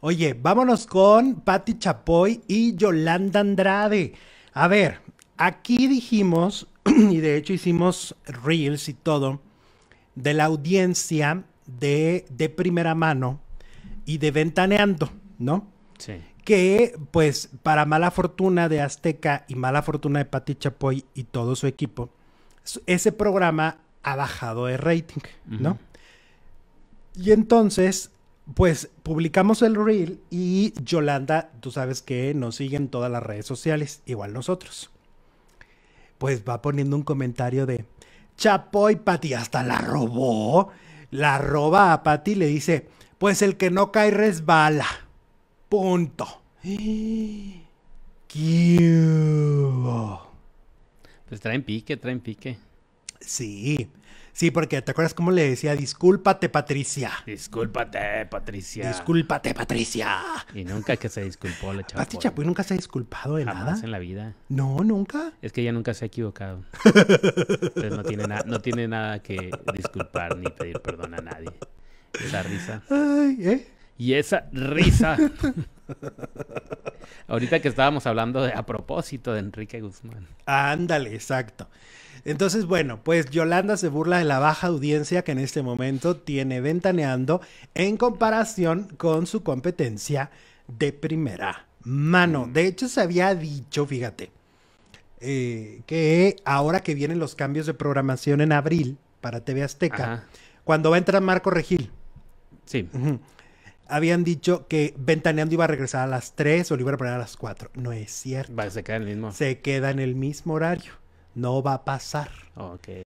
Oye, vámonos con Patti Chapoy y Yolanda Andrade. A ver, aquí dijimos, y de hecho hicimos reels y todo, de la audiencia de, de primera mano y de ventaneando, ¿no? Sí. Que, pues, para mala fortuna de Azteca y mala fortuna de Patti Chapoy y todo su equipo, ese programa ha bajado de rating, ¿no? Y entonces pues publicamos el reel y Yolanda, tú sabes que nos siguen todas las redes sociales, igual nosotros. Pues va poniendo un comentario de Chapoy Pati, hasta la robó. La roba a Pati y le dice, pues el que no cae resbala. Punto. Pues traen pique, traen pique. Sí, sí, porque ¿te acuerdas cómo le decía? Discúlpate, Patricia. Discúlpate, Patricia. Discúlpate, Patricia. Y nunca que se disculpó la chava. Pati nunca se ha disculpado de nada. en la vida. No, nunca. Es que ella nunca se ha equivocado. Entonces no tiene, no tiene nada que disculpar ni pedir perdón a nadie. Esa risa. Ay, ¿eh? Y esa risa. Ahorita que estábamos hablando a propósito de Enrique Guzmán. Ándale, exacto. Entonces, bueno, pues Yolanda se burla de la baja audiencia que en este momento tiene Ventaneando en comparación con su competencia de primera mano. Mm. De hecho, se había dicho, fíjate, eh, que ahora que vienen los cambios de programación en abril para TV Azteca, cuando va a entrar Marco Regil. Sí. habían dicho que Ventaneando iba a regresar a las 3 o lo iba a poner a las 4. No es cierto. Va, el mismo. Se queda en el mismo horario no va a pasar. Okay.